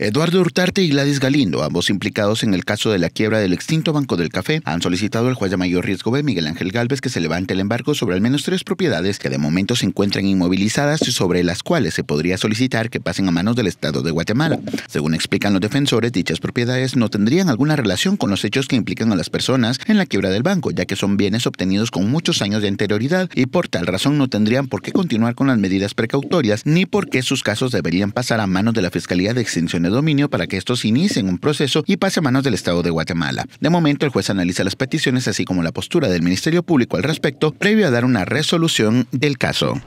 Eduardo Hurtarte y Gladys Galindo, ambos implicados en el caso de la quiebra del extinto Banco del Café, han solicitado al juez de mayor riesgo B, Miguel Ángel Galvez, que se levante el embargo sobre al menos tres propiedades que de momento se encuentran inmovilizadas y sobre las cuales se podría solicitar que pasen a manos del Estado de Guatemala. Según explican los defensores, dichas propiedades no tendrían alguna relación con los hechos que implican a las personas en la quiebra del banco, ya que son bienes obtenidos con muchos años de anterioridad y por tal razón no tendrían por qué continuar con las medidas precautorias ni por qué sus casos deberían pasar a manos de la Fiscalía de Extinción dominio para que estos inicien un proceso y pase a manos del Estado de Guatemala. De momento, el juez analiza las peticiones así como la postura del Ministerio Público al respecto previo a dar una resolución del caso.